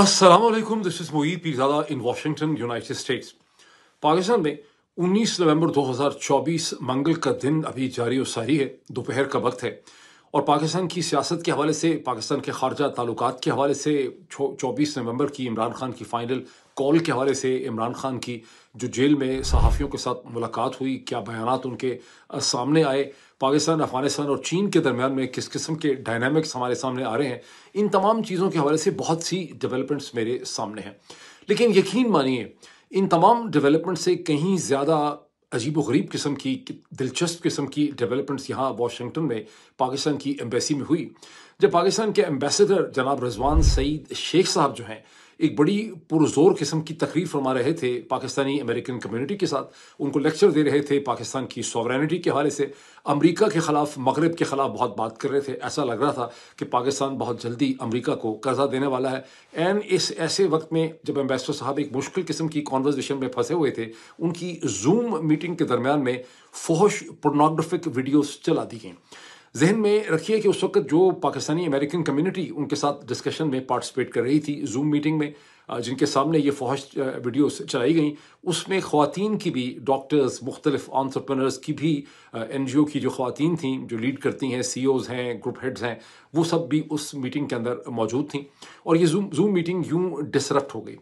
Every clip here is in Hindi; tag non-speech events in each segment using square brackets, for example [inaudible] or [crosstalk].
Aslam this is Moeed Pirzada in Washington United States Pakistan में 19 नवंबर 2024 मंगल का दिन अभी जारी और सारी है दोपहर का वक्त है और पाकिस्तान की सियासत के हवाले से पाकिस्तान के खारजा ताल्लुक के हवाले से 24 नवंबर की इमरान खान की फ़ाइनल कॉल के हवाले से इमरान खान की जो जेल में सहाफ़ियों के साथ मुलाकात हुई क्या बयान उनके सामने आए पाकिस्तान अफगानिस्तान और चीन के दरमियान में किस किस्म के डायनामिक्स हमारे सामने आ रहे हैं इन तमाम चीज़ों के हवाले से बहुत सी डेवलपमेंट्स मेरे सामने हैं लेकिन यकीन मानिए इन तमाम डेवलपमेंट से कहीं ज़्यादा अजीब गरीब किस्म की दिलचस्प किस्म की डेवलपमेंट्स यहाँ वाशिंगटन में पाकिस्तान की एम्बेसी में हुई जब पाकिस्तान के एम्बेसडर जनाब रजवान सईद शेख साहब जो हैं एक बड़ी पुरजोर किस्म की तकरीर फरमा रहे थे पाकिस्तानी अमेरिकन कम्युनिटी के साथ उनको लेक्चर दे रहे थे पाकिस्तान की सॉवरेनिटी के हवाले से अमरीका के ख़िलाफ़ मगरब के ख़िलाफ़ बहुत बात कर रहे थे ऐसा लग रहा था कि पाकिस्तान बहुत जल्दी अमरीका को कर्जा देने वाला है एंड इस ऐसे वक्त में जब एम्बेसडर साहब एक मुश्किल किस्म की कॉन्वर्जेशन में फंसे हुए थे उनकी जूम मीटिंग के दरमियान में फोहश पोर्नोग्राफिक वीडियोज़ चला दी गई जहन में रखिए कि उस वक्त जो पाकिस्तानी अमेरिकन कम्युनिटी उनके साथ डिस्कशन में पार्टिसिपेट कर रही थी जूम मीटिंग में जिनके सामने ये फौज वीडियोस चलाई गई उसमें खातन की भी डॉक्टर्स मुख्तलिफ आंट्रप्रनर्स की भी एन जी ओ की जो खातन थी जो लीड करती हैं सी ओज़ e हैं ग्रुप हेड्स हैं वो सब भी उस मीटिंग के अंदर मौजूद थी और ये जूम जूम मीटिंग यूँ डिसरप्ट हो गई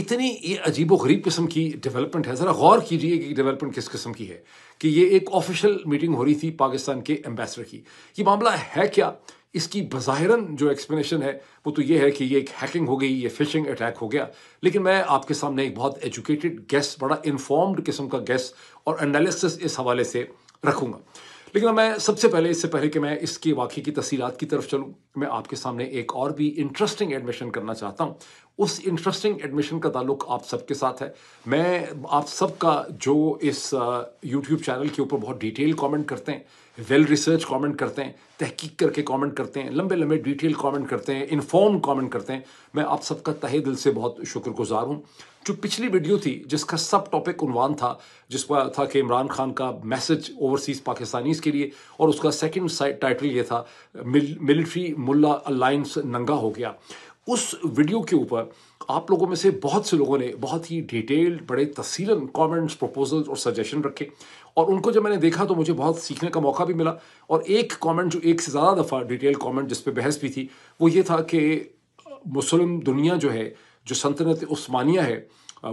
इतनी ये अजीब व गरीब किस्म की डेवलपमेंट है ज़रा गौर कीजिए कि डेवलपमेंट किस किस्म की है कि ये एक ऑफिशियल मीटिंग हो रही थी पाकिस्तान के एम्बेसडर की ये मामला है क्या इसकी बज़ाहिरन जो एक्सप्लेनेशन है वो तो ये है कि ये एक हैकिंग हो गई ये फिशिंग अटैक हो गया लेकिन मैं आपके सामने एक बहुत एजुकेटेड गैस बड़ा इन्फॉर्म्ड किस्म का गैस और एनालिसिस इस हवाले से रखूंगा लेकिन अब मैं सबसे पहले इससे पहले कि मैं इसके वाकई की तफसीत की तरफ चलूँ मैं आपके सामने एक और भी इंटरेस्टिंग एडमिशन करना चाहता हूँ उस इंटरेस्टिंग एडमिशन का ताल्लुक आप सबके साथ है मैं आप सबका जो इस यूट्यूब uh, चैनल के ऊपर बहुत डिटेल कमेंट करते हैं वेल रिसर्च कमेंट करते हैं तहकीक करके कमेंट करते हैं लंबे लंबे डिटेल कमेंट करते हैं इन्फॉर्म कमेंट करते हैं मैं आप सबका तहे दिल से बहुत शुक्रगुजार हूँ जो पिछली वीडियो थी जिसका सब टॉपिक उनवान था जिस पर था कि इमरान खान का मैसेज ओवरसीज़ पाकिस्तानीज़ के लिए और उसका सेकेंड टाइटल ये था मिल, मिलिट्री मुला अलाइंस नंगा हो गया उस वीडियो के ऊपर आप लोगों में से बहुत से लोगों ने बहुत ही डिटेल्ड बड़े तफसीला कमेंट्स प्रपोजल्स और सजेशन रखे और उनको जब मैंने देखा तो मुझे बहुत सीखने का मौका भी मिला और एक कमेंट जो एक से ज़्यादा दफ़ा डिटेल कमेंट जिस पे बहस भी थी वो ये था कि मुस्लिम दुनिया जो है जो सल्तनत उस्मानिया है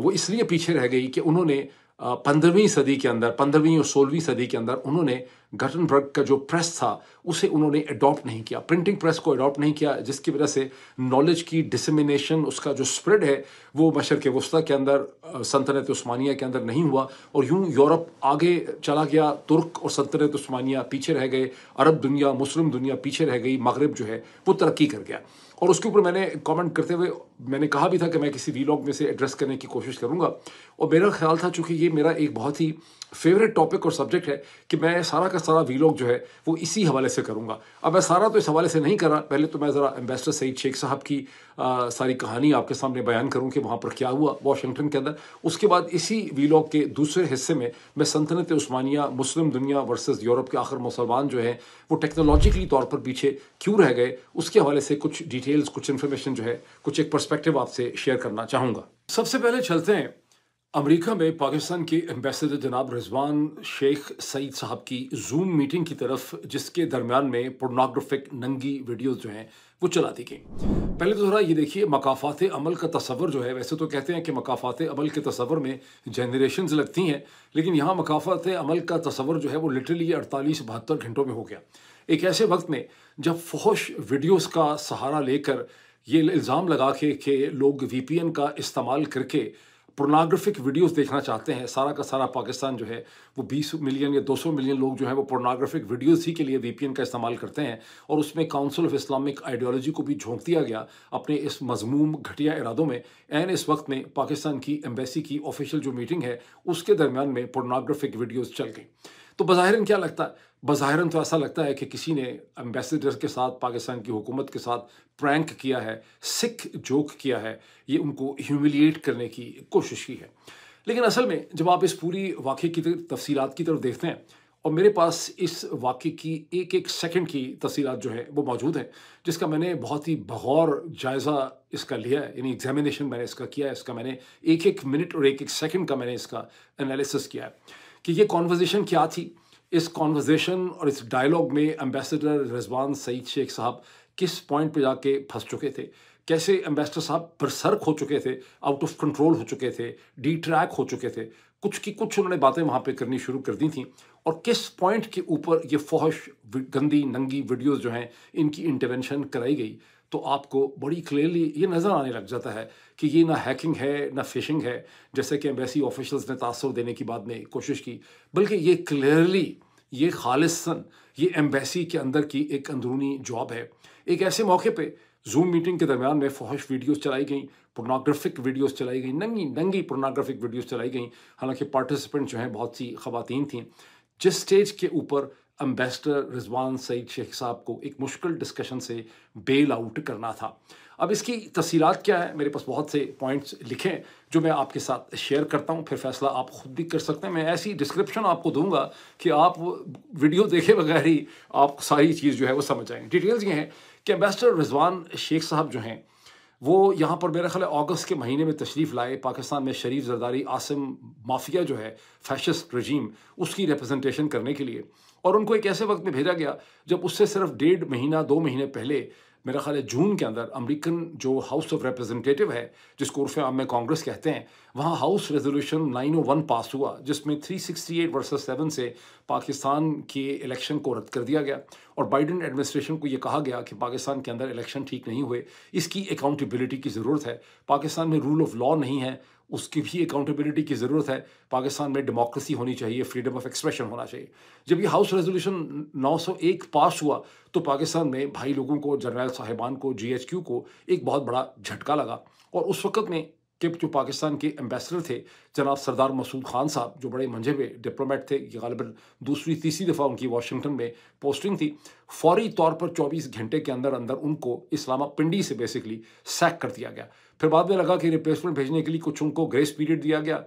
वो इसलिए पीछे रह गई कि उन्होंने पंद्रहवीं सदी के अंदर पंद्रहवीं और सोलहवीं सदी के अंदर उन्होंने घटनबर्ग का जो प्रेस था उसे उन्होंने अडॉप्ट नहीं किया प्रिंटिंग प्रेस को अडॉप्ट नहीं किया जिसकी वजह से नॉलेज की डिसमिनेशन उसका जो स्प्रेड है वो के वस्ती के अंदर सल्तनत उस्मानिया के अंदर नहीं हुआ और यूं यूरोप आगे चला गया तुर्क और सल्तनत उस्मानिया पीछे रह गए अरब दुनिया मुस्लिम दुनिया पीछे रह गई मगरब जो है वो तरक्की कर गया और उसके ऊपर मैंने कमेंट करते हुए मैंने कहा भी था कि मैं किसी वीलॉग में से एड्रेस करने की कोशिश करूँगा और मेरा ख्याल था चूंकि ये मेरा एक बहुत ही फेवरेट टॉपिक और सब्जेक्ट है कि मैं सारा का सारा वीलॉग जो है वो इसी हवाले से करूंगा अब मैं सारा तो इस हवाले से नहीं कर रहा पहले तो मैं ज़रा एम्बेसडर सईद शेख साहब की आ, सारी कहानी आपके सामने बयान करूँ कि वहाँ पर क्या हुआ वाशिंगटन के अंदर उसके बाद इसी वीलॉग के दूसरे हिस्से में मैं सल्तनत उस्मानिया मुस्लिम दुनिया वर्सेज यूरोप के आखिर मुसलमान जो हैं वो टेक्नोलॉजिकली तौर पर पीछे क्यों रह गए उसके हवाले से कुछ डिटेल्स कुछ इन्फॉर्मेशन जो है कुछ एक परस्पेक्टिव आपसे शेयर करना चाहूँगा सबसे पहले चलते हैं अमेरिका में पाकिस्तान के एम्बेसडर जनाब रिजवान शेख सईद साहब की जूम मीटिंग की तरफ जिसके दरमियान में पोर्नोग्राफिक नंगी वीडियोस जो हैं वो चला दी गई पहले तो ज़रा ये देखिए मकाफात अमल का तस्वर जो है वैसे तो कहते हैं कि मकाफात अमल के तस्वर में जनरेशन लगती हैं लेकिन यहाँ मकाफात अमल का तस्वर जो है वो लिटरली अड़तालीस बहत्तर घंटों में हो गया एक ऐसे वक्त में जब फोश वीडियोज़ का सहारा लेकर ये इल्ज़ाम लगा के कि लोग वी का इस्तेमाल करके पोर्नाग्राफिक वीडियोस देखना चाहते हैं सारा का सारा पाकिस्तान जो है वो 20 मिलियन या 200 मिलियन लोग जो है वो पोर्नाग्राफिक वीडियोस ही के लिए वीपीएन का इस्तेमाल करते हैं और उसमें काउंसिल ऑफ इस्लामिक आइडियोलॉजी को भी झोंक दिया गया अपने इस मजमूम घटिया इरादों में एन इस वक्त में पाकिस्तान की एम्बेसी की ऑफिशियल जो मीटिंग है उसके दरमियान में पोर्नाग्राफिक वीडियोज़ चल गई तो बाहिर क्या लगता है बाहर तो ऐसा लगता है कि किसी ने एम्बेसडर के साथ पाकिस्तान की हुकूमत के साथ प्रैंक किया है सिख जोक किया है ये उनको ह्यूमिलिएट करने की कोशिश की है लेकिन असल में जब आप इस पूरी वाक़े की तफसीत की तरफ देखते हैं और मेरे पास इस वाक़े की एक एक सेकंड की तफसीत जो है वो मौजूद है जिसका मैंने बहुत ही बगौर जायज़ा इसका लिया है यानी एग्जामिनेशन मैंने इसका किया है इसका मैंने एक एक मिनट और एक एक सेकंड का मैंने इसका एनालिसिस किया है कि ये कॉन्वर्जेसन क्या थी इस कॉन्वर्जेशन और इस डायलॉग में एम्बेसडर रिजवान सईद शेख साहब किस पॉइंट पे जाके फंस चुके थे कैसे एम्बेसडर साहब बरसर्क हो चुके थे आउट ऑफ कंट्रोल हो चुके थे डी ट्रैक हो चुके थे कुछ की कुछ उन्होंने बातें वहाँ पे करनी शुरू कर दी थी और किस पॉइंट के ऊपर ये फौहश गंदी नंगी वीडियोज़ जो हैं इनकी इंटरवेंशन कराई गई तो आपको बड़ी क्लियरली ये नज़र आने लग जाता है कि ये ना हैकिंग है ना फिशिंग है जैसे कि एम्बेसी ऑफिशल्स ने तासर देने की बाद में कोशिश की बल्कि ये क्लियरली ये खालिसन ये एम्बेसी के अंदर की एक अंदरूनी जॉब है एक ऐसे मौके पर जूम मीटिंग के दरमियान में फ़ौहश वीडियोज़ चलाई गई पोर्नोग्राफिक वीडियोज़ चलाई गई नंगी नंगी पोर्नोग्राफिक वीडियोज़ चलाई गई हालांकि पार्टिसिपेंट जो हैं बहुत सी खवतिन थी जिस स्टेज के ऊपर अम्बेसडर रिजवान सईद शेख साहब को एक मुश्किल डिस्कशन से बेल आउट करना था अब इसकी तफसीत क्या है मेरे पास बहुत से पॉइंट्स लिखे जो मैं आपके साथ शेयर करता हूँ फिर फैसला आप ख़ुद भी कर सकते हैं मैं ऐसी डिस्क्रिप्शन आपको दूंगा कि आप वीडियो देखे बगैर ही आप सारी चीज़ जो है वो समझ आएंगे डिटेल्स ये हैं कि एम्बेसडर रिजवान शेख साहब जो हैं वो यहाँ पर मेरा ख्याल अगस्त के महीने में तशरीफ़ लाए पाकिस्तान में शरीफ जरदारी आसिम माफिया जो है फैशिस्ट रजीम उसकी रिप्रेजेंटेशन करने के लिए और उनको एक ऐसे वक्त में भेजा गया जब उससे सिर्फ डेढ़ महीना दो महीने पहले मेरा ख्याल है जून के अंदर अमेरिकन जो हाउस ऑफ रिप्रेजेंटेटिव है जिसको उर्फ आम में कांग्रेस कहते हैं वहाँ हाउस रेजोल्यूशन 901 पास हुआ जिसमें 368 वर्सेस सेवन से पाकिस्तान के इलेक्शन को रद्द कर दिया गया और बाइडन एडमिनिस्ट्रेशन को ये कहा गया कि पाकिस्तान के अंदर इलेक्शन ठीक नहीं हुए इसकी अकाउंटेबिलिटी की ज़रूरत है पाकिस्तान में रूल ऑफ लॉ नहीं है उसकी भी अकाउंटेबिलिटी की ज़रूरत है पाकिस्तान में डेमोक्रेसी होनी चाहिए फ्रीडम ऑफ एक्सप्रेशन होना चाहिए जब ये हाउस रेजोल्यूशन 901 पास हुआ तो पाकिस्तान में भाई लोगों को जनरल साहिबान को जीएचक्यू को एक बहुत बड़ा झटका लगा और उस वक्त में के जो पाकिस्तान के एम्बेसडर थे जनाब सरदार मसूद खान साहब जो बड़े मंझे हुए डिप्लोमेट थे ये गालिबा दूसरी तीसरी दफ़ा उनकी वाशिंगटन में पोस्टिंग थी फौरी तौर पर 24 घंटे के अंदर अंदर उनको इस्लामा पिंडी से बेसिकली सैक कर दिया गया फिर बाद में लगा कि रिप्लेसमेंट भेजने के लिए कुछ उनको ग्रेस पीरियड दिया गया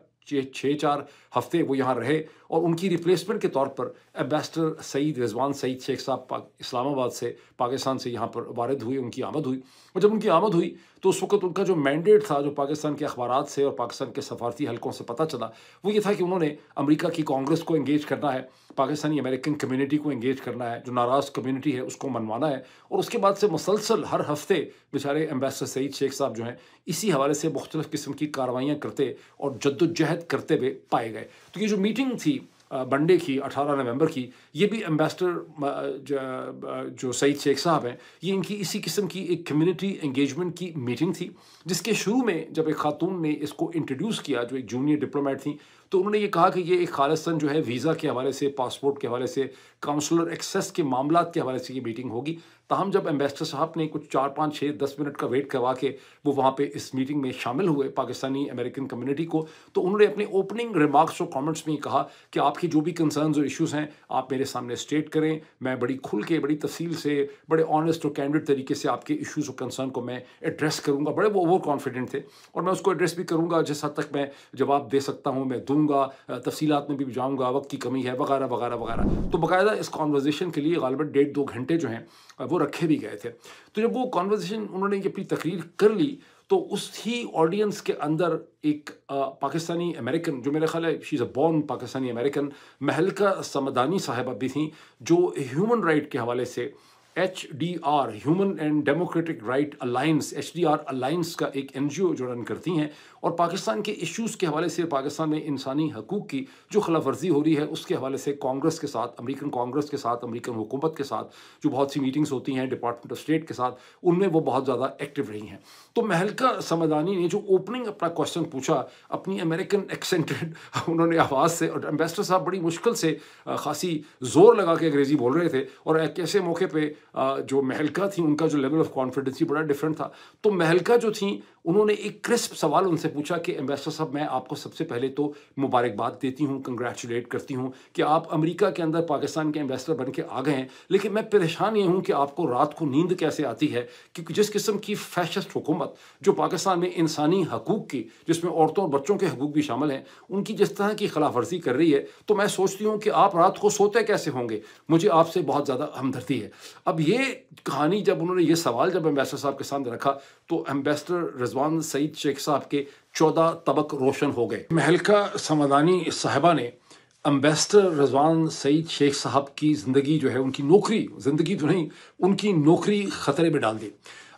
छः चार हफ्ते वो यहाँ रहे और उनकी रिप्लेसमेंट के तौर पर एम्बेसडर सईद रिजवान सईद शेख साहब इस्लामाबाद से पाकिस्तान से यहाँ पर वारद हुए उनकी आमद हुई और जब उनकी आमद हुई तो उस वक्त उनका जो मैंडेट था जो पाकिस्तान के अखबार से और पाकिस्तान के सफारती हलकों से पता चला वो ये था कि उन्होंने अमरीका की कांग्रेस को इंगेज करना है पाकिस्तानी अमेरिकन कम्यूनिटी को इंगेज करना है जो नाराज़ कम्यूनिटी है उसको मनवाना है और उसके बाद से मुसलसल हर हफ्ते बेचारे एम्बेसडर सईद शेख साहब जो हैं इसी हवाले से मुख्तलिफ़ किस्म की कार्रवाइयाँ करते और जद्दोजहद करते हुए पाए गए तो ये जो मीटिंग थी बनडे की 18 नवंबर की ये भी एम्बेसडर जो सईद शेख साहब हैं ये इनकी इसी किस्म की एक कम्युनिटी एंगेजमेंट की मीटिंग थी जिसके शुरू में जब एक खातून ने इसको इंट्रोड्यूस किया जो एक जूनियर डिप्लोमेट थी तो उन्होंने ये कहा कि ये एक खालसन जो है वीज़ा के हवाले से पासपोर्ट के हवाले से काउंसलर एक्सेस के मामला के हवाले से ये मीटिंग होगी तहम जब एम्बेसडर साहब ने कुछ चार पाँच छः दस मिनट का वेट करवा के वो वहाँ पर इस मीटिंग में शामिल हुए पाकिस्तानी अमेरिकन कम्यूनिटी को तो उन्होंने अपने ओपनिंग रिमार्क्स और कॉमेंट्स में कहा कि आपकी जो भी कंसर्नस और इशूज़ हैं आप मेरे सामने स्टेट करें मैं बड़ी खुल के बड़ी तफसील से बड़े ऑनेस्ट और कैंडिड तरीके से आपके इशूज़ और कंसर्न को मैं एड्रेस करूँगा बड़े वो ओवर कॉन्फिडेंट थे और मैं उसको एड्रेस भी करूँगा जिस हद तक मैं जवाब दे सकता हूँ मैं दूँ जाऊँगा तफसीत में भी जाऊँगा वक्त की कमी है वगैरह वगैरह वगैरह तो बाकायदा इस कॉन्वर्जेसन के लिए गालबा डेढ़ दो घंटे जो हैं वो रखे भी गए थे तो जब वो कॉन्वर्जेसन उन्होंने अपनी तकरीर कर ली तो उस ही ऑडियंस के अंदर एक आ, पाकिस्तानी अमेरिकन जो मेरे ख्याल है she is a born Pakistani American Mahlaka Samdani साहिबा भी थी जो ह्यूमन राइट के हवाले से H D R human and democratic right alliance H D R alliance का एक एन जी ओ जो रन करती हैं और पाकिस्तान के इश्यूज़ के हवाले से पाकिस्तान में इंसानी हकूक़ की जो खिलाफ वर्जी हो रही है उसके हवाले से कांग्रेस के साथ अमेरिकन कांग्रेस के साथ अमेरिकन हुकूमत के साथ जो बहुत सी मीटिंग्स होती हैं डिपार्टमेंट ऑफ स्टेट के साथ उनमें वो बहुत ज़्यादा एक्टिव रही हैं तो महलका समदानी ने जो ओपनिंग अपना क्वेश्चन पूछा अपनी अमेरिकन एक्सेंटेड [laughs] उन्होंने आवाज़ से और एम्बेसडर साहब बड़ी मुश्किल से खासी ज़ोर लगा के अंग्रेज़ी बोल रहे थे और एक ऐसे मौके पर जो महलका थी उनका जो लेवल ऑफ कॉन्फिडेंस ही बड़ा डिफरेंट था तो महलका जो थी उन्होंने एक क्रिस्प सवाल उनसे पूछा कि एम्बेसडर साहब मैं आपको सबसे पहले तो मुबारकबाद देती हूँ कंग्रेचुलेट करती हूँ कि आप अमेरिका के अंदर पाकिस्तान के एम्बेसडर बन के आ गए हैं लेकिन मैं परेशान ये हूँ कि आपको रात को नींद कैसे आती है क्योंकि जिस किस्म की फैशस्ट हुकूमत जो पाकिस्तान में इंसानी हकूक़ की जिसमें औरतों और बच्चों के हकूक़ भी शामिल हैं उनकी जिस तरह की खिलाफ वर्जी कर रही है तो मैं सोचती हूँ कि आप रात को सोते कैसे होंगे मुझे आपसे बहुत ज़्यादा हमदर्दी है अब ये कहानी जब उन्होंने ये सवाल जब एम्बेसडर साहब के सामने रखा तो एम्बेसडर रिजवान सईद शेख साहब के चौदह तबक रोशन हो गए महलका समादानी साहबा ने अम्बेसडर रजवान सईद शेख साहब की ज़िंदगी जो है उनकी नौकरी ज़िंदगी तो नहीं उनकी नौकरी ख़तरे में डाल दी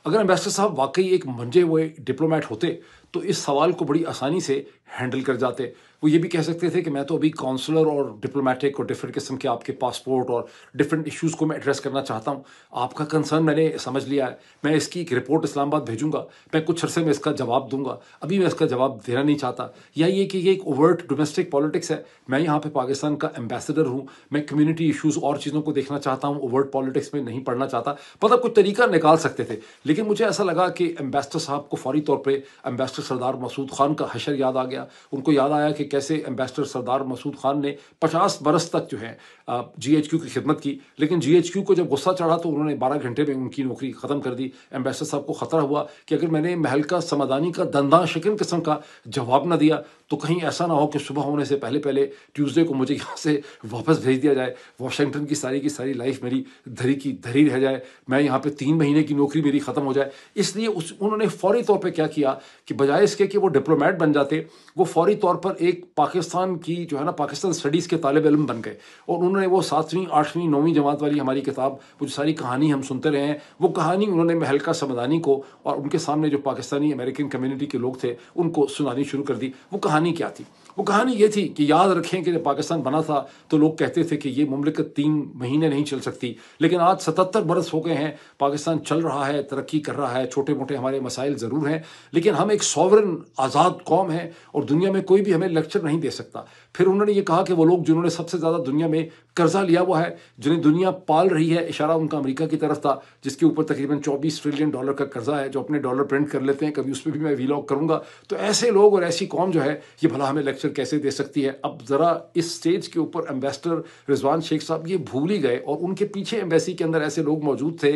अगर अम्बेसडर साहब वाकई एक मंजे हुए डिप्लोमेट होते तो इस सवाल को बड़ी आसानी से हैंडल कर जाते वो ये भी कह सकते थे कि मैं तो अभी काउंसलर और डिप्लोमेटिक और डिफरेंट किस्म के आपके पासपोर्ट और डिफरेंट इश्यूज़ को मैं एड्रेस करना चाहता हूँ आपका कंसर्न मैंने समझ लिया है मैं इसकी एक रिपोर्ट इस्लामाबाद भेजूंगा मैं कुछ अरसे में इसका जवाब दूंगा अभी मैं इसका जवाब देना नहीं चाहता या ये कि ये एक ओवर्ट डोमेस्टिक पॉलिटिक्स है मैं यहाँ पर पाकिस्तान का एम्बेसडर हूँ मैं कम्युनिटी इशूज़ और चीज़ों को देखना चाहता हूँ ओवर्ट पॉलिटिक्स में नहीं पढ़ना चाहता मतलब कुछ तरीका निकाल सकते थे लेकिन मुझे ऐसा लगा कि एम्बेसडर साहब को फौरी तौर पर एम्बेसडर सरदार मसूद खान का हशर याद आ गया उनको याद आया कि कैसे एम्बेसडर सरदार मसूद खान ने पचास बरस तक जो है जी एच क्यू की खिदमत की लेकिन जी एच क्यू को जब गुस्सा चढ़ा तो उन्होंने बारह घंटे में उनकी नौकरी ख़त्म कर दी एम्बेसडर साहब को ख़तरा हुआ कि अगर मैंने महल का समाधानी का दंदा शिकन किस्म का जवाब ना दिया तो कहीं ऐसा ना हो कि सुबह होने से पहले पहले ट्यूसडे को मुझे यहाँ से वापस भेज दिया जाए वाशिंगटन की सारी की सारी लाइफ मेरी धरी की धरी रह जाए मैं यहाँ पर तीन महीने की नौकरी मेरी ख़त्म हो जाए इसलिए उस उन्होंने फौरी तौर पर क्या किया कि बजाय इसके कि वो डिप्लोमेट बन जाते वो फौरी तौर पर एक पाकिस्तान की जो है ना पाकिस्तान स्टडीज़ के तालब इलम बन गए और उन उन्होंने वो सातवीं आठवीं नौवीं जमात वाली हमारी किताब वो जो सारी कहानी हम सुनते रहे हैं वो कहानी उन्होंने महलका समदानी को और उनके सामने जो पाकिस्तानी अमेरिकन कम्युनिटी के लोग थे उनको सुनानी शुरू कर दी वो कहानी क्या थी वो कहानी ये थी कि याद रखें कि जब पाकिस्तान बना था तो लोग कहते थे कि ये ममलिकत तीन महीने नहीं चल सकती लेकिन आज सतहत्तर बरस हो गए हैं पाकिस्तान चल रहा है तरक्की कर रहा है छोटे मोटे हमारे मसाइल ज़रूर हैं लेकिन हम एक सॉवरन आज़ाद कौम है और दुनिया में कोई भी हमें लेक्चर नहीं दे सकता फिर उन्होंने ये कहा कि वो लोग जिन्होंने सबसे ज़्यादा दुनिया में कर्जा लिया हुआ है जिन्हें दुनिया पाल रही है इशारा उनका अमेरिका की तरफ था जिसके ऊपर तकरीबन चौबीस ट्रिलियन डॉलर का कर्जा है जो अपने डॉलर प्रिंट कर लेते हैं कभी उस पर भी मैं वीलॉग करूँगा तो ऐसे लोग और ऐसी कौम जो है ये भला हमें लेक्चर लेक्चर कैसे दे सकती है अब ज़रा इस स्टेज के ऊपर एम्बेसडर रिजवान शेख साहब ये भूल ही गए और उनके पीछे एम्बेसी के अंदर ऐसे लोग मौजूद थे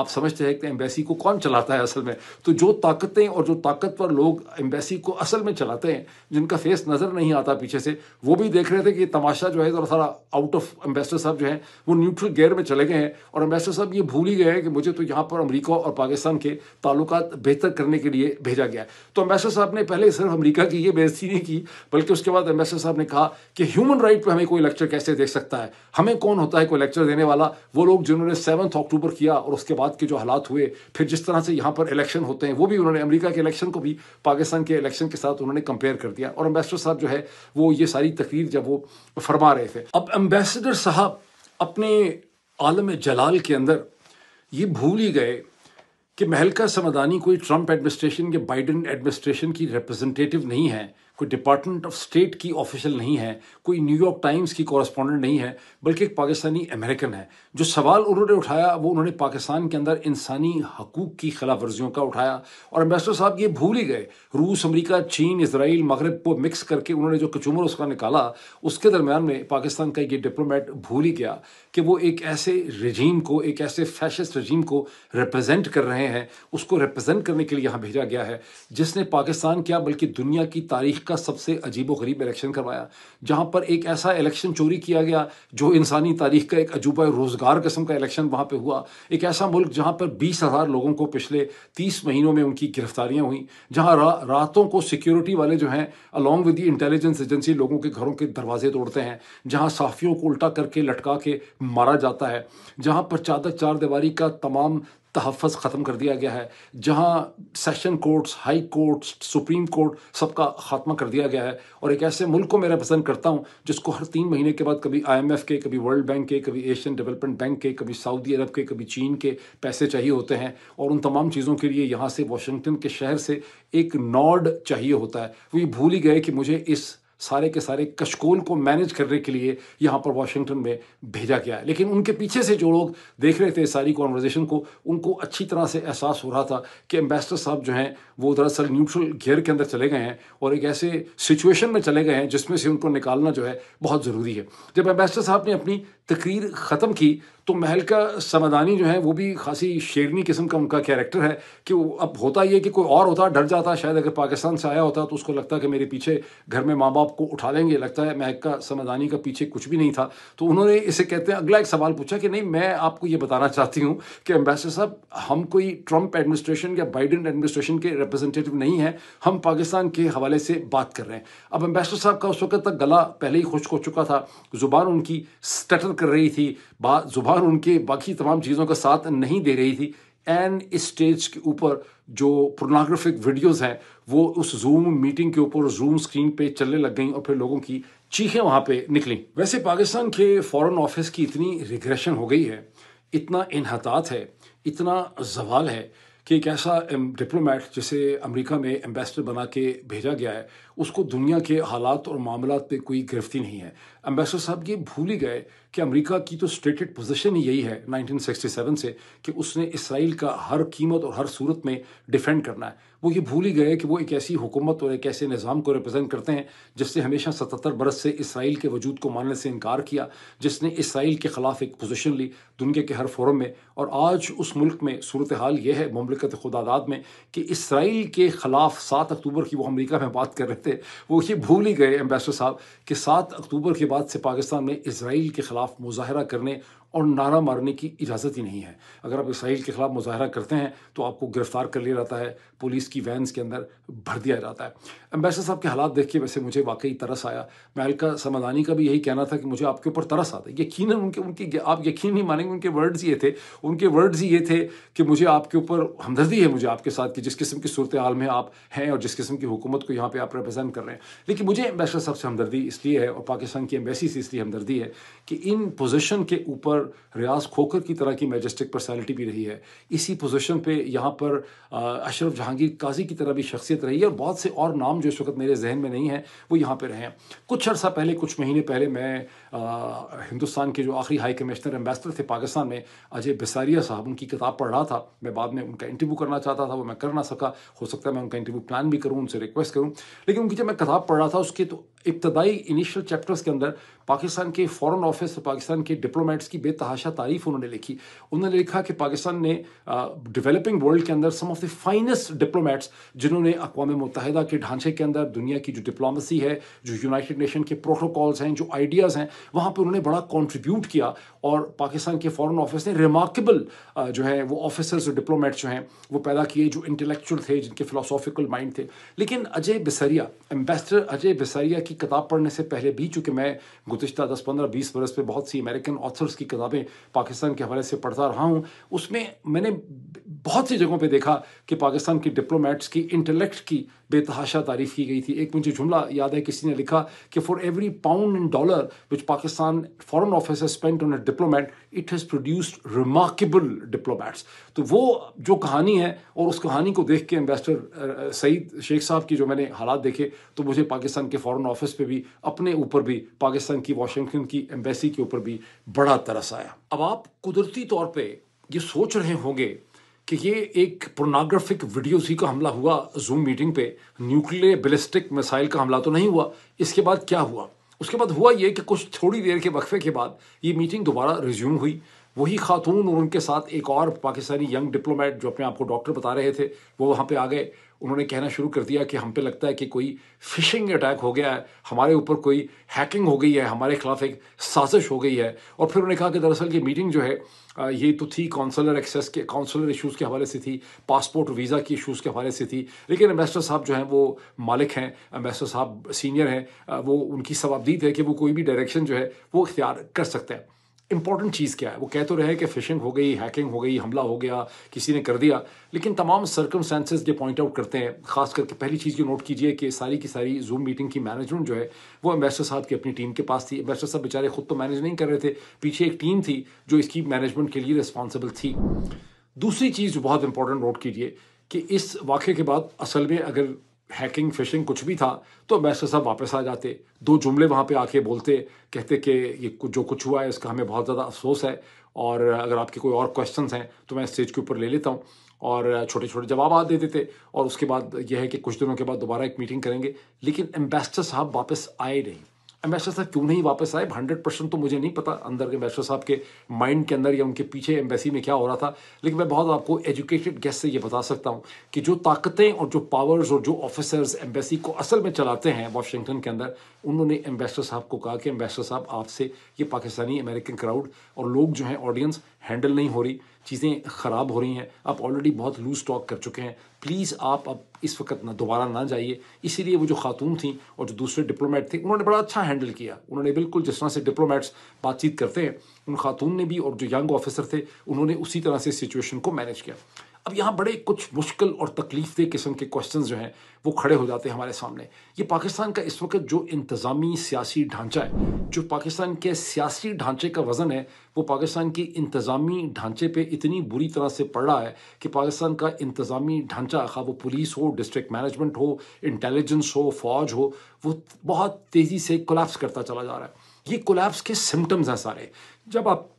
आप समझते हैं कि एम्बेसी को कौन चलाता है असल में तो जो ताकतें और जो ताकतवर लोग एम्बेसी को असल में चलाते हैं जिनका फेस नज़र नहीं आता पीछे से वो भी देख रहे थे कि तमाशा जो है थोड़ा सारा आउट ऑफ एम्बेसडर साहब जो है वो न्यूट्रल गेयर में चले गए हैं और एम्बेसडर साहब ये भूल ही गए कि मुझे तो यहाँ पर अमरीका और पाकिस्तान के ताल्लुक बेहतर करने के लिए भेजा गया तो एम्बेसडर साहब ने पहले सिर्फ अमरीका की ये बेजती नहीं की बल्कि तो उसके बाद एम्बेसडर साहब ने कहा कि ह्यूमन राइट पे हमें कोई लेक्चर कैसे देख सकता है हमें कौन होता है कोई लेक्चर देने वाला वो लोग जिन्होंने सेवन्थ अक्टूबर किया और उसके बाद के जो हालात हुए फिर जिस तरह से यहाँ पर इलेक्शन होते हैं वो भी उन्होंने अमरीका के इलेक्शन को भी पाकिस्तान के इलेक्शन के साथ उन्होंने कंपेयर कर दिया और अम्बेसडर साहब जो है वो ये सारी तकरीर जब वो फरमा रहे थे अब एम्बेसडर साहब अपने आलम जलाल के अंदर ये भूल ही गए कि महलका समदानी कोई ट्रंप एडमिनिस्ट्रेशन या बाइडन एडमिनिस्ट्रेशन की रिप्रेजेंटेटिव नहीं है कोई डिपार्टमेंट ऑफ स्टेट की ऑफिशियल नहीं है कोई न्यूयॉर्क टाइम्स की कॉरस्पॉन्डेंट नहीं है बल्कि एक पाकिस्तानी अमेरिकन है जो सवाल उन्होंने उठाया वो उन्होंने पाकिस्तान के अंदर इंसानी हकूक़ की खिलाफ वर्जियों का उठाया और अम्बेसडर साहब ये भूल ही गए रूस अमरीका चीन इसराइल मगरब को मिक्स करके उन्होंने जो कचूमर उसका निकाला उसके दरमियान में पाकिस्तान का ये डिप्लोमेट भूल ही गया कि वो एक ऐसे रजीम को एक ऐसे फैशिस्ट रजीम को रिप्रजेंट कर रहे हैं उसको रिप्रजेंट करने के लिए यहाँ भेजा गया है जिसने पाकिस्तान क्या बल्कि दुनिया की तारीख का सबसे अजीब गरीब इलेक्शन करवाया जहाँ पर एक ऐसा इलेक्शन चोरी किया गया जो इंसानी तारीख का एक अजूबा रोज़गार किस्म का इलेक्शन वहाँ पर हुआ एक ऐसा मुल्क जहाँ पर बीस हज़ार लोगों को पिछले तीस महीनों में उनकी गिरफ्तारियाँ हुई जहाँ रा, रातों को सिक्योरिटी वाले जो हैं along with the intelligence agency लोगों के घरों के दरवाजे तोड़ते हैं जहाँ साफियों को उल्टा करके लटका के मारा जाता है जहाँ पर चादक चार दीवारी का तमाम तहफ़ ख़त्म कर दिया गया है जहाँ session courts high courts supreme court सबका खात्मा कर दिया गया है और एक ऐसे मुल्क को मैं रिप्रेजेंट करता हूँ जिसको हर तीन महीने के बाद कभी आईएमएफ के कभी वर्ल्ड बैंक के कभी एशियन डेवलपमेंट बैंक के कभी सऊदी अरब के कभी चीन के पैसे चाहिए होते हैं और उन तमाम चीज़ों के लिए यहाँ से वाशिंगटन के शहर से एक नॉड चाहिए होता है वो ये भूल ही गए कि मुझे इस सारे के सारे कशकोल को मैनेज करने के लिए यहाँ पर वाशिंगटन में भेजा गया है लेकिन उनके पीछे से जो लोग देख रहे थे सारी कॉन्वर्जेसन को उनको अच्छी तरह से एहसास हो रहा था कि एम्बेसडर साहब जो हैं वो दरअसल न्यूट्रल गियर के अंदर चले गए हैं और एक ऐसे सिचुएशन में चले गए हैं जिसमें से उनको निकालना जो है बहुत ज़रूरी है जब एम्बेसडर साहब ने अपनी तकरीर ख़त्म की तो महल का समाधानी जो है वो भी खासी शेरनी किस्म का उनका कैरेक्टर है कि वो अब होता ये कि कोई और होता डर जाता शायद अगर पाकिस्तान से आया होता तो उसको लगता कि मेरे पीछे घर में माँ बाप को उठा लेंगे लगता है महक का समाधानी का पीछे कुछ भी नहीं था तो उन्होंने इसे कहते हैं अगला एक सवाल पूछा कि नहीं मैं आपको ये बताना चाहती हूँ कि एम्बेसडर साहब हम कोई ट्रंप एडमिनिस्ट्रेशन या बाइडन एडमिनिस्ट्रेशन के रिप्रजेंटेटिव नहीं है हम पाकिस्तान के हवाले से बात कर रहे हैं अब एम्बेसडर साहब का उस वक्त तक गला पहले ही खुश्क हो चुका था ज़ुबान उनकी स्टटर कर रही थी ज़ुबान उनके बाकी तमाम चीज़ों का साथ नहीं दे रही थी एंड इस स्टेज के ऊपर जो प्रोनाग्राफिक वीडियोस हैं वो उस जूम मीटिंग के ऊपर जूम स्क्रीन पे चलने लग गई और फिर लोगों की चीखें वहाँ पे निकली वैसे पाकिस्तान के फॉरेन ऑफिस की इतनी रिग्रेशन हो गई है इतना इनहतात है इतना जवाल है कि एक ऐसा डिप्लोमेट जिसे अमेरिका में एम्बेसडर बना के भेजा गया है उसको दुनिया के हालात और मामला पे कोई गिरफ्ती नहीं है एम्बेसडर साहब ये भूल ही गए कि अमेरिका की तो स्टेटेड पोजीशन ही यही है 1967 से कि उसने इसराइल का हर कीमत और हर सूरत में डिफेंड करना है वो ये भूल ही गए कि वो एक ऐसी हुकूमत और एक ऐसे निज़ाम को रिप्रेजेंट करते हैं जिसने हमेशा सतहत्तर बरस से इसराइल के वजूद को मानने से इनकार किया जिसने इसराइल के ख़िलाफ़ एक पोजिशन ली दुनिया के हर फोरम में और आज उस मुल्क में सूरत हाल ये है ममलिकत खुदादाद में कि इसराइल के ख़िलाफ़ सात अक्टूबर की वो अमरीका में बात कर रहे थे वो ये भूल ही गए एम्बेसडर साहब कि सात अक्टूबर के बाद से पाकिस्तान में इसराइल के ख़िलाफ़ मुजाहरा करने और नारा मारने की इजाज़त ही नहीं है अगर आप इसराइल के ख़िलाफ़ मुजाहरा करते हैं तो आपको गिरफ़्तार कर लिया जाता है पुलिस की वैन्स के अंदर भर दिया जाता है एम्बेसडर साहब के हालात देख के वैसे मुझे वाकई तरस आया मैं अलका समदानी का भी यही कहना था कि मुझे आपके ऊपर तरस आता है यकीन उनके उनकी आप यकीन नहीं मानेंगे उनके वर्ड्स ये थे उनके वर्ड्स ये थे कि मुझे आपके ऊपर हमदर्दी है मुझे आपके साथ कि जिस किस्म की सूरत हाल में आप हैं और जिस किस्म की हुकूमत को यहाँ पर आप रिप्रेजेंट कर रहे हैं लेकिन मुझे एम्बेसडर साहब से हमदर्दी इसलिए है और पाकिस्तान की एम्बेसी से इसलिए हमदर्दी है कि इन पोजिशन के ऊपर पर रियाज खोकर की तरह की मेजेस्टिक पर्सनैलिटी भी रही है इसी पोजिशन पर यहाँ पर अशरफ जहांगीर काजी की तरह भी शख्सियत रही है और बहुत से और नाम जो इस वक्त मेरे जहन में नहीं है वो यहाँ पर रहे हैं कुछ अर्सा पहले कुछ महीने पहले मैं हिंदुस्तान के जो आखिरी हाई कमिश्नर एम्बेसडर थे पाकिस्तान में अजय बिसारिया साहब उनकी किताब पढ़ रहा था मैं बाद में उनका इंटरव्यू करना चाहता था वो मैं कर ना सका हो सकता है मैं उनका इंटरव्यू प्लान भी करूँ उनसे रिक्वेस्ट करूँ लेकिन उनकी जब मैं किताब पढ़ रहा था उसके तो इब्तदाई इनिशियल चैप्टर्स के अंदर पाकिस्तान के फॉरेन ऑफिस और पाकिस्तान के डिप्लोमेट्स की बेतहाशा तारीफ उन्होंने लिखी उन्होंने लिखा कि पाकिस्तान ने डेवलपिंग वर्ल्ड के अंदर some of the finest diplomats जिन्होंने अकवा मुतहदा के ढांचे के अंदर दुनिया की जो डिप्लोमेसी है जो यूनाइटेड नेशन के प्रोटोकॉल्स हैं जो आइडियाज़ हैं वहाँ पर उन्होंने बड़ा कॉन्ट्रीब्यूट किया और पाकिस्तान के फॉरन ऑफिस ने रिमार्केबल जो है वो ऑफिसर्स और डिप्लोमेट्स जो हैं वो पैदा किए जो इंटेलेक्चुअल थे जिनके फिलोसॉफिकल माइंड थे लेकिन अजय बिसरिया एम्बेसडर अजय बिसरिया की किताब पढ़ने से पहले भी चूंकि मैं गुजशत दस पंद्रह बीस बरस पर बहुत सी अमेरिकन ऑथर्स की किताबें पाकिस्तान के हवाले से पढ़ता रहा हूँ उसमें मैंने बहुत सी जगहों पर देखा कि पाकिस्तान की डिप्लोमेट्स की इंटेलेक्ट की बेतहाशा तारीफ की गई थी एक मुझे जुमला याद है किसी ने लिखा कि for every pound and dollar which Pakistan foreign office spent on a diplomat it has produced remarkable diplomats तो वो जो कहानी है और उस कहानी को देख के एम्बेसडर सईद शेख साहब की जो मैंने हालात देखे तो मुझे पाकिस्तान के फॉरन ऑफिस ऑफिस पे भी अपने ऊपर भी पाकिस्तान की वाशिंगटन की एम्बेसी के ऊपर भी बड़ा तरस आया अब आप कुदरती तौर पे ये सोच रहे होंगे कि ये एक प्रोनाग्राफिक वीडियोस ही का हमला हुआ जूम मीटिंग पे न्यूक्लियर बेलिस्टिक मिसाइल का हमला तो नहीं हुआ इसके बाद क्या हुआ उसके बाद हुआ ये कि कुछ थोड़ी देर के वक्फे के बाद ये मीटिंग दोबारा रिज्यूम हुई वही खातून और उनके साथ एक और पाकिस्तानी यंग डिप्लोमेट जो अपने आप को डॉक्टर बता रहे थे वो वहाँ पे आ गए उन्होंने कहना शुरू कर दिया कि हम पे लगता है कि कोई फिशिंग अटैक हो गया है हमारे ऊपर कोई हैकिंग हो गई है हमारे खिलाफ एक साजिश हो गई है और फिर उन्होंने कहा कि दरअसल ये मीटिंग जो है ये तो थी कौंसलर एक्सेस के कौंसलर इशूज़ के हवाले से थी पासपोर्ट वीज़ा के इशूज़ के हवाले से थी लेकिन अम्बेसडर साहब जो हैं वो मालिक हैं अम्बेसडर साहब सीनियर हैं वो उनकी सवाबदीद है कि वो कोई भी डायरेक्शन जो है वो इख्तियार कर सकते हैं इंपॉर्टेंट चीज़ क्या है वो कह तो रहे कि फिशिंग हो गई हैकिंग हो गई हमला हो गया किसी ने कर दिया लेकिन तमाम सर्कमस्टेंसेज जो पॉइंट आउट करते हैं खास करके पहली चीज़ ये नोट कीजिए कि सारी की सारी जूम मीटिंग की मैनेजमेंट जो है वो एम्बेसडर साहब की अपनी टीम के पास थी एम्बेसडर साहब बेचारे खुद तो मैनेज नहीं कर रहे थे पीछे एक टीम थी जो इसकी मैनेजमेंट के लिए रिस्पॉन्सिबल थी दूसरी चीज़ बहुत इंपॉर्टेंट नोट कीजिए कि इस वाक़े के बाद असल में अगर हैकिंग फिशिंग कुछ भी था तो अम्बेसडर साहब वापस आ जाते दो जुमले वहाँ पे आके बोलते कहते कि ये जो कुछ हुआ है इसका हमें बहुत ज़्यादा अफसोस है और अगर आपके कोई और क्वेश्चन हैं तो मैं स्टेज के ऊपर ले लेता हूँ और छोटे छोटे जवाब दे देते और उसके बाद यह है कि कुछ दिनों के बाद दोबारा एक मीटिंग करेंगे लेकिन एम्बेसडर साहब वापस आए नहीं एम्बेसडर साहब क्यों नहीं वापस आए हंड्रेड परसेंट तो मुझे नहीं पता अंदर के एम्बेसडर साहब के माइंड के अंदर या उनके पीछे एम्बेसी में क्या हो रहा था लेकिन मैं बहुत आपको एजुकेटेड गेस्ट से ये बता सकता हूँ कि जो ताकतें और जो पावर्स और जो ऑफिसर्स एम्बेसी को असल में चलाते हैं वाशिंगटन के अंदर उन्होंने एम्बेसडर साहब को कहा कि एम्बेसडर साहब आपसे ये पाकिस्तानी अमेरिकन क्राउड और लोग जो हैं ऑडियंस हैंडल नहीं हो रही चीज़ें ख़राब हो रही हैं आप ऑलरेडी बहुत लूज स्टॉक कर चुके हैं प्लीज़ आप अब इस वक्त ना दोबारा ना जाइए इसीलिए वो जो खातून थी और जो दूसरे डिप्लोमेट थे उन्होंने बड़ा अच्छा हैंडल किया उन्होंने बिल्कुल जिस तरह से डिप्लोमेट्स बातचीत करते हैं उन खातून ने भी और जो यंग ऑफिसर थे उन्होंने उसी तरह से सिचुएशन को मैनेज किया अब यहाँ बड़े कुछ मुश्किल और तकलीफ दे किस्म के क्वेश्चन जो हैं वो खड़े हो जाते हैं हमारे सामने ये पाकिस्तान का इस वक्त जो इंतज़ामी सियासी ढांचा है जो पाकिस्तान के सियासी ढांचे का वज़न है वो पाकिस्तान की इंतज़ामी ढांचे पे इतनी बुरी तरह से पड़ रहा है कि पाकिस्तान का इंतज़ामी ढांचा खा वो पुलिस हो डिस्ट्रिक्ट मैनेजमेंट हो इंटेलिजेंस हो फौज हो वो बहुत तेज़ी से कोलैप्स करता चला जा रहा है ये कोलैप्स के सिम्टम्स हैं सारे जब आप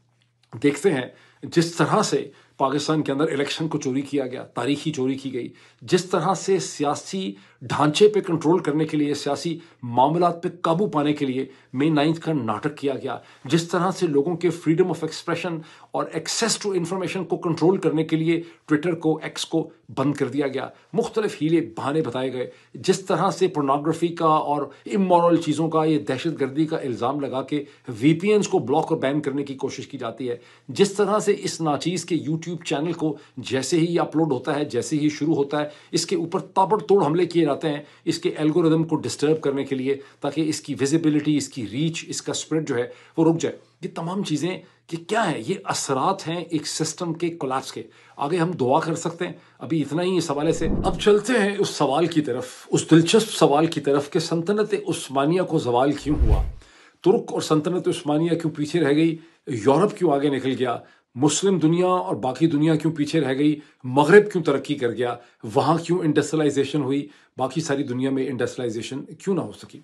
देखते हैं जिस तरह से पाकिस्तान के अंदर इलेक्शन को चोरी किया गया तारीखी चोरी की गई जिस तरह से सियासी ढांचे पे कंट्रोल करने के लिए सियासी मामला पे काबू पाने के लिए मई नाइन्थ का नाटक किया गया जिस तरह से लोगों के फ्रीडम ऑफ एक्सप्रेशन और एक्सेस टू इंफॉर्मेशन को कंट्रोल करने के लिए ट्विटर को एक्स को बंद कर दिया गया मुख्तलिफ हीले बहाने बताए गए जिस तरह से पोर्नोग्राफी का और इमोरल चीज़ों का ये दहशत गर्दी का इल्ज़ाम लगा के वी को ब्लॉक और बैन करने की कोशिश की जाती है जिस तरह से इस नाचीज़ के यूट्यूब चैनल को जैसे ही अपलोड होता है जैसे ही शुरू होता है इसके ऊपर ताबड़तोड़ हमले किए जाते हैं इसके एल्गोरिदम को डिस्टर्ब करने के लिए ताकि इसकी विजिबिलिटी इसकी रीच इसका स्प्रेड जो है वो रुक जाए ये तमाम चीज़ें कि क्या है ये असरात हैं एक सिस्टम के कोलैप्स के आगे हम दुआ कर सकते हैं अभी इतना ही इस हवाले से अब चलते हैं उस सवाल की तरफ उस दिलचस्प सवाल की तरफ कि सल्तनत उस्मानिया को जवाल क्यों हुआ तुर्क और सल्तनत उस्मानिया क्यों पीछे रह गई यूरोप क्यों आगे निकल गया मुस्लिम दुनिया और बाकी दुनिया क्यों पीछे रह गई मगरब क्यों तरक्की कर गया वहाँ क्यों इंडस्ट्रलाइजेशन हुई बाकी सारी दुनिया में इंडस्ट्रलाइजेशन क्यों ना हो सकी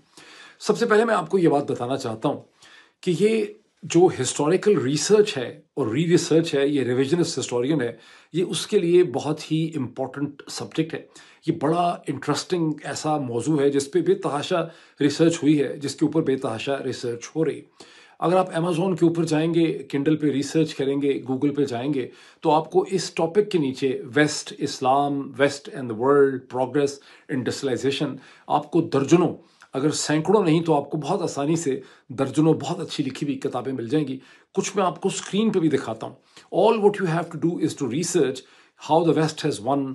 सबसे पहले मैं आपको ये बात बताना चाहता हूँ कि ये जो हिस्टोरिकल रिसर्च है और री रिसर्च है ये रिविजनस हिस्टोरियन है ये उसके लिए बहुत ही इम्पॉर्टेंट सब्जेक्ट है ये बड़ा इंटरेस्टिंग ऐसा मौजू है जिस बेतहाशा रिसर्च हुई है जिसके ऊपर बेतहाशा रिसर्च हो रही अगर आप अमेज़ोन के ऊपर जाएंगे किंडल पे रिसर्च करेंगे गूगल पे जाएंगे तो आपको इस टॉपिक के नीचे West Islam West and the world progress industrialisation आपको दर्जनों अगर सैकड़ों नहीं तो आपको बहुत आसानी से दर्जनों बहुत अच्छी लिखी हुई किताबें मिल जाएंगी कुछ मैं आपको स्क्रीन पर भी दिखाता हूँ all what you have to do is to research how the West has won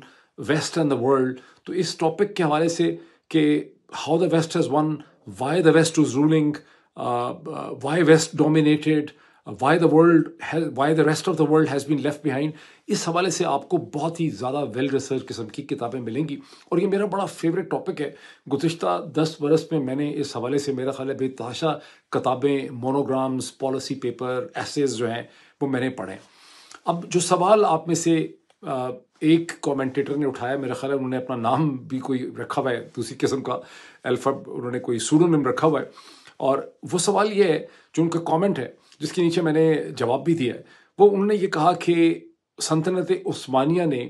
West and the world तो इस टॉपिक के हवाले से कि how the West has won why the West is ruling why West dominated, why the world why the rest of the world has been left behind. इस हवाले से आपको बहुत ही ज़्यादा वेल रिसर्च किस्म की किताबें मिलेंगी और ये मेरा बड़ा फेवरेट टॉपिक है गुज्त दस बरस में मैंने इस हवाले से मेरा ख्याल है बेतहाशा किताबें मोनोग्राम्स पॉलिसी पेपर एसेज जो हैं वो मैंने पढ़े अब जो सवाल आप में से एक कमेंटेटर ने उठाया मेरा ख्याल है उन्होंने अपना नाम भी कोई रखा हुआ है दूसरी किस्म का अल्फ़ा उन्होंने कोई सूरोनिम रखा हुआ है और वो सवाल ये है जो उनका कमेंट है जिसके नीचे मैंने जवाब भी दिया है वो उन्होंने ये कहा कि सल्तनत उस्मानिया ने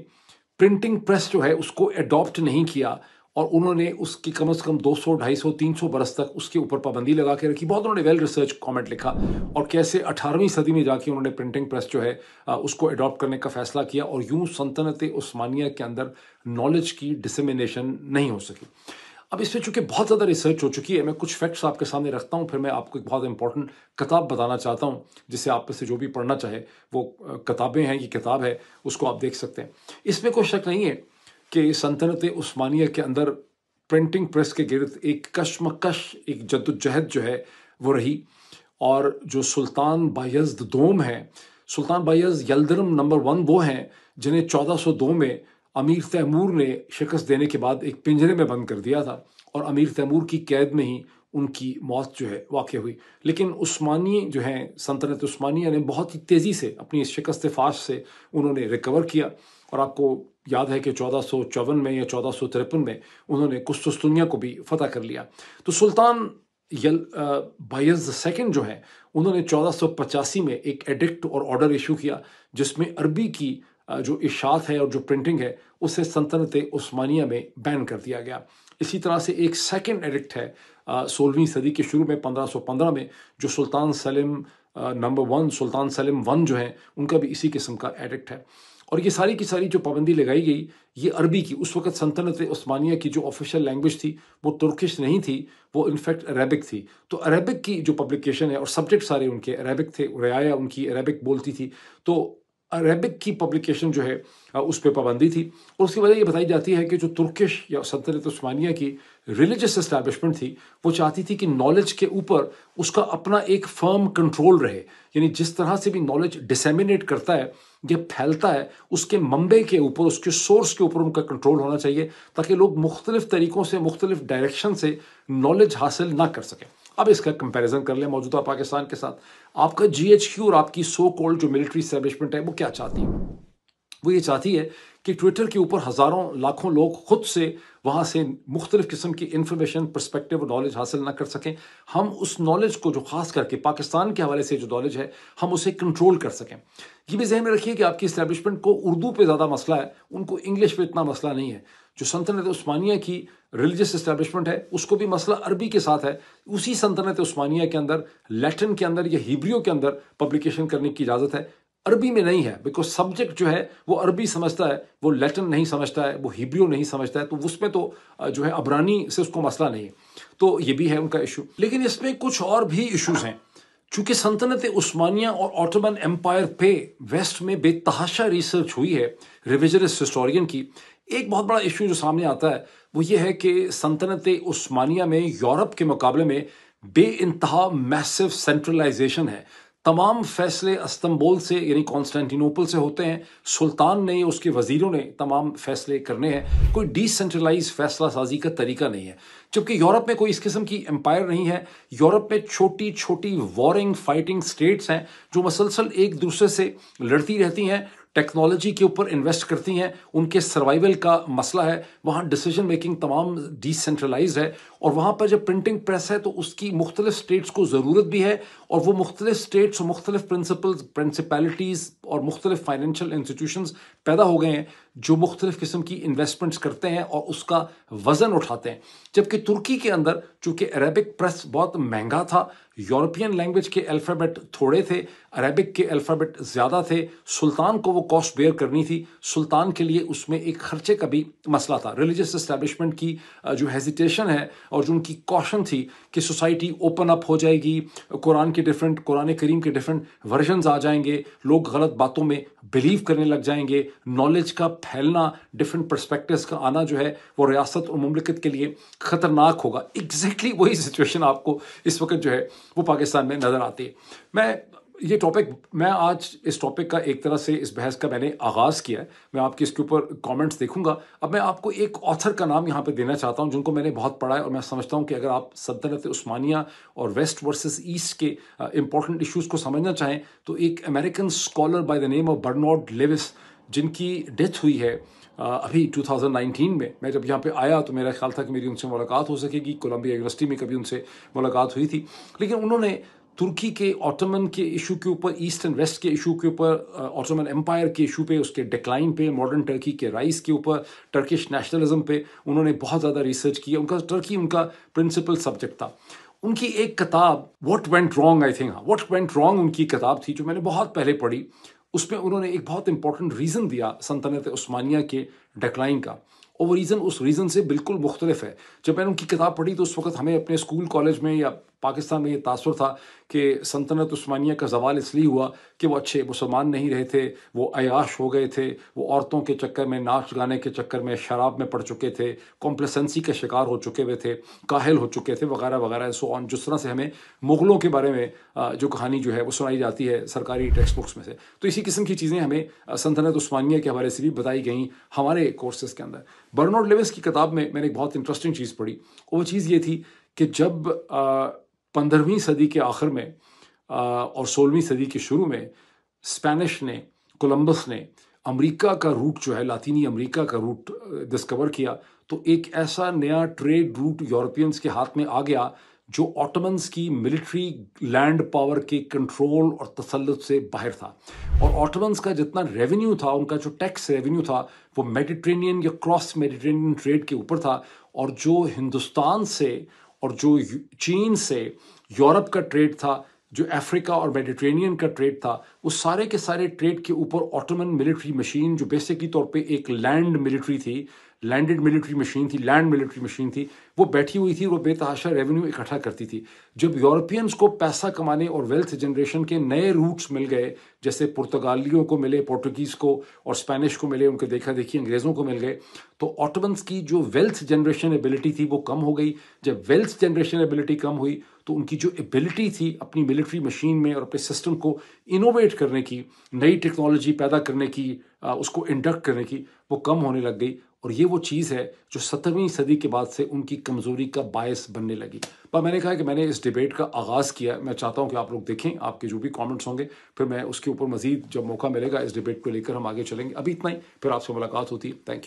प्रिंटिंग प्रेस जो है उसको एडॉप्ट नहीं किया और उन्होंने उसकी कम से कम 200, 250, 300 बरस तक उसके ऊपर पाबंदी लगा के रखी बहुत उन्होंने वेल रिसर्च कमेंट लिखा और कैसे 18वीं सदी में जाके उन्होंने प्रिंटिंग प्रेस जो है उसको अडॉप्ट करने का फैसला किया और यूं सल्तनत उस्मानिया के अंदर नॉलेज की डिसमिनेशन नहीं हो सकी अब इस पर चूँकि बहुत ज़्यादा रिसर्च हो चुकी है मैं कुछ फैक्ट्स आपके सामने रखता हूँ फिर मैं आपको एक बहुत इंपॉर्टेंट किताब बताना चाहता हूँ जिसे आप में से जो भी पढ़ना चाहे वो किताबें हैं ये किताब है उसको आप देख सकते हैं इसमें कोई शक नहीं है कि सल्तनत उस्मानिया के अंदर प्रिंटिंग प्रेस के गिरद एक कशमकश एक जद्दोजहद जो है वो रही और जो सुल्तान बायज़ दोम हैं सुल्तान बायज़ यलदरम नंबर वन वो हैं जिन्हें चौदह में अमीर तैमूर ने शिकस्त देने के बाद एक पिंजरे में बंद कर दिया था और अमीर तैमूर की कैद में ही उनकी मौत जो है वाक़ हुई लेकिन उस्मानी जो हैं सल्तनत उस्मानिया ने बहुत ही तेज़ी से अपनी इस शिकस्त फाश से उन्होंने रिकवर किया और आपको याद है कि चौदह में या चौदह में उन्होंने कुस्तुस्तुनिया को भी फतह कर लिया तो सुल्तान यल बायज सेकेंड जो हैं उन्होंने चौदह में एक एडिक्ट और ऑर्डर इशू किया जिसमें अरबी की जो इशात है और जो प्रिंटिंग है उसे सल्तनत उस्मानिया में बैन कर दिया गया इसी तरह से एक सेकेंड एडिक्ट है सोलहवीं सदी के शुरू में 1515 में जो सुल्तान सलीम नंबर वन सुल्तान सलीम वन जो है उनका भी इसी किस्म का एडिक्ट है और ये सारी की सारी जो पाबंदी लगाई गई ये अरबी की उस वक्त सल्तनत उस्मानिया की जो ऑफिशियल लैंग्वेज थी वो तुर्किश नहीं थी वो इनफैक्ट अरेबिक थी तो अरेबिक की जो पब्लिकेशन है और सब्जेक्ट सारे उनके अरेबिक थे रियाया उनकी अरेबिक बोलती थी तो अरेबिक की पब्लिकेशन जो है उस पर पाबंदी थी और उसकी वजह ये बताई जाती है कि जो तुर्किश या सल्तनत स्मानिया की रिलीजस इस्टेबलिशमेंट थी वो चाहती थी कि नॉलेज के ऊपर उसका अपना एक फर्म कंट्रोल रहे यानी जिस तरह से भी नॉलेज डिसेमिनेट करता है या फैलता है उसके मंबे के ऊपर उसके सोर्स के ऊपर उनका कंट्रोल होना चाहिए ताकि लोग मुख्तलिफ तरीक़ों से मुख्तलिफ डायरेक्शन से नॉलेज हासिल ना कर सकें अब इसका कंपैरिजन कर ले मौजूदा पाकिस्तान के साथ आपका जीएचक्यू क्यू और आपकी सो कॉल्ड जो मिलिट्री स्टैब्लिशमेंट है वो क्या चाहती है वो ये चाहती है कि ट्विटर के ऊपर हज़ारों लाखों लोग खुद से वहाँ से मुख्तलिफ़ किस्म की इन्फॉर्मेशन परस्पेक्टिव और नॉलेज हासिल ना कर सकें हम उस नॉलेज को जो खास करके पाकिस्तान के हवाले से जो नॉलेज है हम उसे कंट्रोल कर सकें ये भी जहन में रखिए कि आपकी इस्टेबलिशमेंट को उर्दू पर ज़्यादा मसला है उनको इंग्लिश पर इतना मसला नहीं है जो सल्तनत स्मानिया की रिलीजस इस्टेबलिशमेंट है उसको भी मसला अरबी के साथ है उसी सल्तनत स्मानिया के अंदर लैटिन के अंदर या हिब्रियो के अंदर पब्लिकेशन करने की इजाज़त है अरबी में नहीं है बिकॉज सब्जेक्ट जो है वो अरबी समझता है वो लेटिन नहीं समझता है वो हिब्रू नहीं समझता है तो उसमें तो जो है अबरानी से उसको मसला नहीं है तो ये भी है उनका इशू लेकिन इसमें कुछ और भी इशूज़ हैं चूंकि सल्तनत उस्मानिया और ऑटोमन एम्पायर पे वेस्ट में बेतहाशा रिसर्च हुई है रिविजनस हिस्टोरियन की एक बहुत बड़ा इशू जो सामने आता है वो ये है कि सल्तनत उस्मानिया में यूरोप के मुकाबले में बे इंतहा मैसिव सेंट्रलाइजेशन है तमाम फैसले अस्तंबोल से यानी कॉन्स्टेंटिनोपल से होते हैं सुल्तान ने उसके वजीरों ने तमाम फैसले करने हैं कोई डिसेंट्रलाइज फैसला साजी का तरीका नहीं है जबकि यूरोप में कोई इस किस्म की एम्पायर नहीं है यूरोप में छोटी छोटी वॉरिंग फाइटिंग स्टेट्स हैं जो मसलसल एक दूसरे से लड़ती रहती हैं टेक्नोलॉजी के ऊपर इन्वेस्ट करती हैं उनके सर्वाइवल का मसला है वहाँ डिसीजन मेकिंग तमाम डिसेंट्रलाइज है और वहाँ पर जब प्रिंटिंग प्रेस है तो उसकी मुख्तलिफ स्टेट्स को ज़रूरत भी है और वो मुख्तलिफ स्टेट्स और मुख्तलिफ प्रिंसिपल्स प्रिंसिपैलिटीज़ और मुख्तलिफ फाइनेंशियल इंस्टीट्यूशंस पैदा हो गए हैं जो मुख्तलिफ़ किस्म की इन्वेस्टमेंट्स करते हैं और उसका वज़न उठाते हैं जबकि तुर्की के अंदर चूँकि अरेबिक प्रेस बहुत महंगा था यूरोपियन लैंग्वेज के अल्फ़ाबेट थोड़े थे अरेबिक के अल्फ़ाबेट ज़्यादा थे सुल्तान को वो कॉस्ट बेयर करनी थी सुल्तान के लिए उसमें एक खर्चे का भी मसला था रिलीजियस इस्टेबलिशमेंट की जो हेजिटेशन है और जो उनकी कॉशन थी कि सोसाइटी ओपन अप हो जाएगी कुरान के डिफरेंट कुरान करीम के डिफरेंट वर्जनस आ जाएंगे लोग गलत बातों में बिलीव करने लग जाएंगे नॉलेज का फैलना डिफरेंट परस्पेक्टिव का आना जो है वो रियासत और ममलिकत के लिए ख़तरनाक होगा एग्जैक्टली exactly वही सिचुएशन आपको इस वक्त जो है वो पाकिस्तान में नज़र आती है मैं ये टॉपिक मैं आज इस टॉपिक का एक तरह से इस बहस का मैंने आगाज़ किया है मैं आपके इसके ऊपर कमेंट्स देखूंगा अब मैं आपको एक ऑथर का नाम यहाँ पे देना चाहता हूँ जिनको मैंने बहुत पढ़ा है और मैं समझता हूँ कि अगर आप सल्तनत उस्मानिया और वेस्ट वर्सेस ईस्ट के इंपॉर्टेंट इशूज़ को समझना चाहें तो एक American scholar by the name of Bernard Lewis जिनकी डेथ हुई है अभी 2019 में मैं जब यहाँ पे आया तो मेरा ख्याल था कि मेरी उनसे मुलाकात हो सकेगी कोलंबिया यूनिवर्सिटी में कभी उनसे मुलाकात हुई थी लेकिन उन्होंने तुर्की के ऑटोमन के इशू के ऊपर ईस्ट एंड वेस्ट के इशू के ऊपर ऑटोमन एम्पायर के इशू पे उसके डिक्लाइन पे मॉडर्न टर्की के राइस के ऊपर टर्किश नेशनलिज्म पे उन्होंने बहुत ज़्यादा रिसर्च किया उनका टर्की उनका प्रिंसिपल सब्जेक्ट था उनकी एक किताब what went wrong I think what went wrong उनकी किताब थी जो मैंने बहुत पहले पढ़ी उसमें उन्होंने एक बहुत इंपॉर्टेंट रीज़न दिया सल्तनत उस्मानिया के डकलाइन का और वो रीज़न उस रीज़न से बिल्कुल मुख्तलिफ है जब मैंने उनकी किताब पढ़ी तो उस वक्त हमें अपने स्कूल कॉलेज में या पाकिस्तान में ये तासर था कि सल्तनत स्मानिया का जवाल इसलिए हुआ कि वो अच्छे मुसलमान नहीं रहे थे वो अयाश हो गए थे वो औरतों के चक्कर में नाच गाने के चक्कर में शराब में पड़ चुके थे कॉम्प्लेसेंसी के शिकार हो चुके हुए थे काहल हो चुके थे वगैरह वगैरह सो ऑन जिस तरह से हमें मुग़लों के बारे में जो कहानी जो है वो सुनाई जाती है सरकारी टेक्स्ट बुक्स में से तो इसी किस्म की चीज़ें हमें सल्तनत स्मानिया के हवाले से भी बताई गई हमारे कोर्सेज के अंदर बर्नोड लेविस की किताब में मैंने एक बहुत इंटरेस्टिंग चीज़ पढ़ी वो चीज़ ये थी कि जब पंद्रहवीं सदी के आखिर में और सोलहवीं सदी के शुरू में स्पेनिश ने कोलंबस ने अमेरिका का रूट जो है लातीनी अमेरिका का रूट डिस्कवर किया तो एक ऐसा नया ट्रेड रूट यूरोपियंस के हाथ में आ गया जो ऑटोमन्स की मिलिट्री लैंड पावर के कंट्रोल और तसलत से बाहर था और ऑटोमन्स का जितना रेवेन्यू था उनका जो टैक्स रेवेन्यू था वो मेडिट्रेनियन या क्रॉस मेडिट्रेनियन ट्रेड के ऊपर था और जो हिंदुस्तान से और जो चीन से यूरोप का ट्रेड था जो अफ्रीका और मेडिट्रेनियन का ट्रेड था उस सारे के सारे ट्रेड के ऊपर ऑटोमन मिलिट्री मशीन जो बेसिकली तौर पे एक लैंड मिलिट्री थी लैंडेड मिलिट्री मशीन थी लैंड मिलिट्री मशीन थी वो बैठी हुई थी वो बेतहाशा रेवेन्यू इकट्ठा करती थी जब यूरोपियंस को पैसा कमाने और वेल्थ जनरेशन के नए रूट्स मिल गए जैसे पुर्तगालियों को मिले पोर्टुगीज़ को और स्पेनिश को मिले उनके देखा देखी अंग्रेज़ों को मिल गए तो ऑटोबंस की जो वेल्थ जनरेशन एबिलिटी थी वो कम हो गई जब वेल्थ जनरेशन एबिलिटी कम हुई तो उनकी जो एबिलिटी थी अपनी मिलिट्री मशीन में और अपने सिस्टम को इनोवेट करने की नई टेक्नोलॉजी पैदा करने की उसको इंडक्ट करने की वो कम होने लग गई और ये वो चीज़ है जो सत्रहवीं सदी के बाद से उनकी कमज़ोरी का बायस बनने लगी पर मैंने कहा कि मैंने इस डिबेट का आगाज़ किया मैं चाहता हूँ कि आप लोग देखें आपके जो भी कमेंट्स होंगे फिर मैं उसके ऊपर मज़ीद जब मौका मिलेगा इस डिबेट को लेकर हम आगे चलेंगे अभी इतना ही फिर आपसे मुलाकात होती है थैंक यू